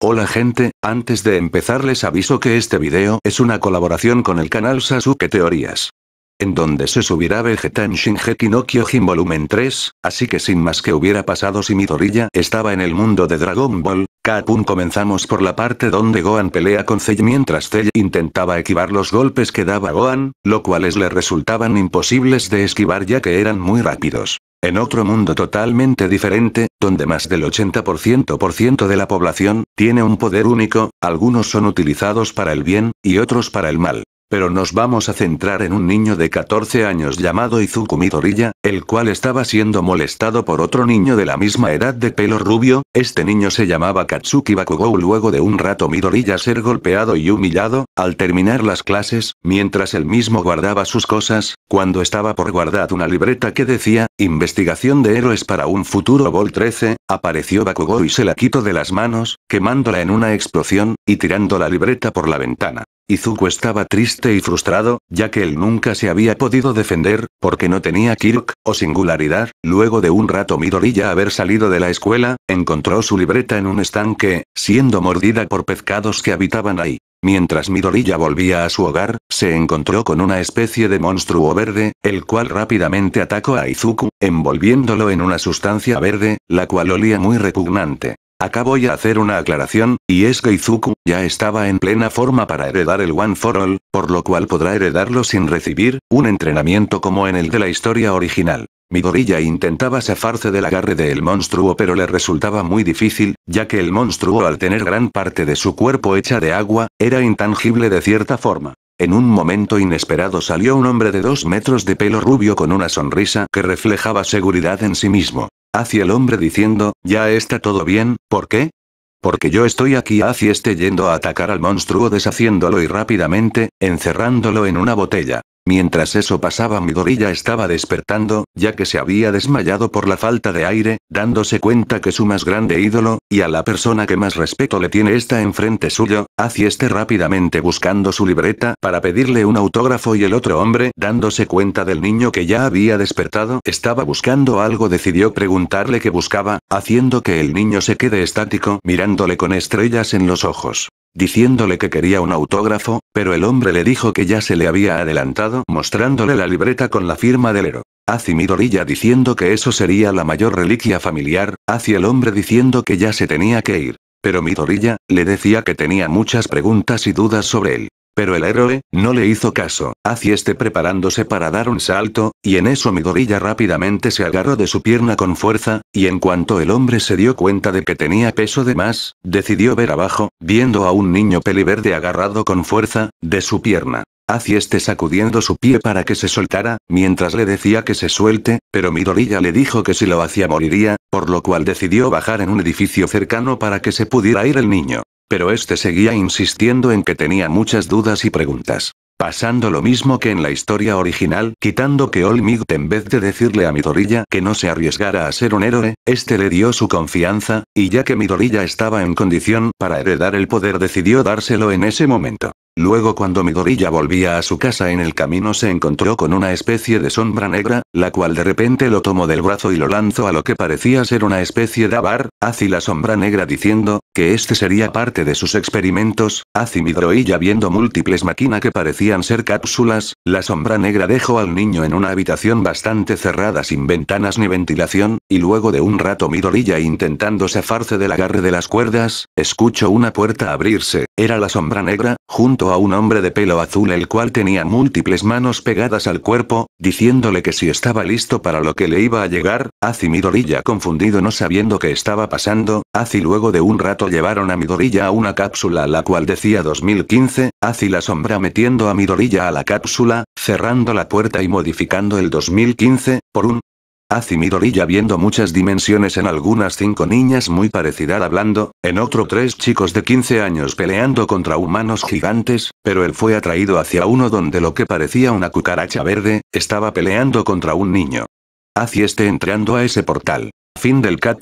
Hola gente, antes de empezar les aviso que este video es una colaboración con el canal Sasuke Teorías. En donde se subirá Vegetan Shinje no Kyojin volumen 3, así que sin más que hubiera pasado si Midoriya estaba en el mundo de Dragon Ball, Kapun comenzamos por la parte donde Gohan pelea con Cell mientras Cell intentaba esquivar los golpes que daba Gohan, lo cuales le resultaban imposibles de esquivar ya que eran muy rápidos. En otro mundo totalmente diferente, donde más del 80% de la población, tiene un poder único, algunos son utilizados para el bien, y otros para el mal. Pero nos vamos a centrar en un niño de 14 años llamado Izuku Midoriya, el cual estaba siendo molestado por otro niño de la misma edad de pelo rubio, este niño se llamaba Katsuki Bakugou luego de un rato Midoriya ser golpeado y humillado, al terminar las clases, mientras él mismo guardaba sus cosas, cuando estaba por guardar una libreta que decía, investigación de héroes para un futuro Vol 13, apareció Bakugou y se la quitó de las manos, quemándola en una explosión, y tirando la libreta por la ventana. Izuku estaba triste y frustrado, ya que él nunca se había podido defender, porque no tenía Kirk, o singularidad, luego de un rato Midorilla haber salido de la escuela, encontró su libreta en un estanque, siendo mordida por pescados que habitaban ahí. Mientras Midoriya volvía a su hogar, se encontró con una especie de monstruo verde, el cual rápidamente atacó a Izuku, envolviéndolo en una sustancia verde, la cual olía muy repugnante. Acá voy a hacer una aclaración, y es que Izuku ya estaba en plena forma para heredar el One for All, por lo cual podrá heredarlo sin recibir un entrenamiento como en el de la historia original. Midorilla intentaba zafarse del agarre del monstruo pero le resultaba muy difícil, ya que el monstruo al tener gran parte de su cuerpo hecha de agua, era intangible de cierta forma. En un momento inesperado salió un hombre de dos metros de pelo rubio con una sonrisa que reflejaba seguridad en sí mismo hacia el hombre diciendo, ya está todo bien, ¿por qué? Porque yo estoy aquí hacia este yendo a atacar al monstruo deshaciéndolo y rápidamente, encerrándolo en una botella. Mientras eso pasaba Midorilla estaba despertando, ya que se había desmayado por la falta de aire, dándose cuenta que su más grande ídolo, y a la persona que más respeto le tiene está enfrente suyo, hacia este rápidamente buscando su libreta para pedirle un autógrafo y el otro hombre, dándose cuenta del niño que ya había despertado, estaba buscando algo decidió preguntarle qué buscaba, haciendo que el niño se quede estático mirándole con estrellas en los ojos diciéndole que quería un autógrafo, pero el hombre le dijo que ya se le había adelantado mostrándole la libreta con la firma del héroe. Hacia Midorilla diciendo que eso sería la mayor reliquia familiar, hacia el hombre diciendo que ya se tenía que ir. Pero Midorilla, le decía que tenía muchas preguntas y dudas sobre él. Pero el héroe, no le hizo caso, Azi este preparándose para dar un salto, y en eso Midorilla rápidamente se agarró de su pierna con fuerza, y en cuanto el hombre se dio cuenta de que tenía peso de más, decidió ver abajo, viendo a un niño peliverde agarrado con fuerza, de su pierna. Azi este sacudiendo su pie para que se soltara, mientras le decía que se suelte, pero Midorilla le dijo que si lo hacía moriría, por lo cual decidió bajar en un edificio cercano para que se pudiera ir el niño. Pero este seguía insistiendo en que tenía muchas dudas y preguntas. Pasando lo mismo que en la historia original, quitando que Olmig, en vez de decirle a Midorilla que no se arriesgara a ser un héroe, este le dio su confianza, y ya que Midorilla estaba en condición para heredar el poder decidió dárselo en ese momento. Luego cuando Midorilla volvía a su casa en el camino se encontró con una especie de sombra negra, la cual de repente lo tomó del brazo y lo lanzó a lo que parecía ser una especie de abar, Azi la sombra negra diciendo, que este sería parte de sus experimentos, Azi Midorilla viendo múltiples máquinas que parecían ser cápsulas, la sombra negra dejó al niño en una habitación bastante cerrada sin ventanas ni ventilación, y luego de un rato Midorilla intentando zafarse del agarre de las cuerdas, escuchó una puerta abrirse, era la sombra negra, junto a un hombre de pelo azul el cual tenía múltiples manos pegadas al cuerpo, diciéndole que si estaba listo para lo que le iba a llegar, hace Midorilla confundido no sabiendo qué estaba pasando, hace luego de un rato llevaron a Midorilla a una cápsula la cual decía 2015, hace la sombra metiendo a Midorilla a la cápsula cerrando la puerta y modificando el 2015, por un... Azimidorilla viendo muchas dimensiones en algunas cinco niñas muy parecidas hablando, en otro tres chicos de 15 años peleando contra humanos gigantes, pero él fue atraído hacia uno donde lo que parecía una cucaracha verde, estaba peleando contra un niño. Azi este entrando a ese portal. Fin del cap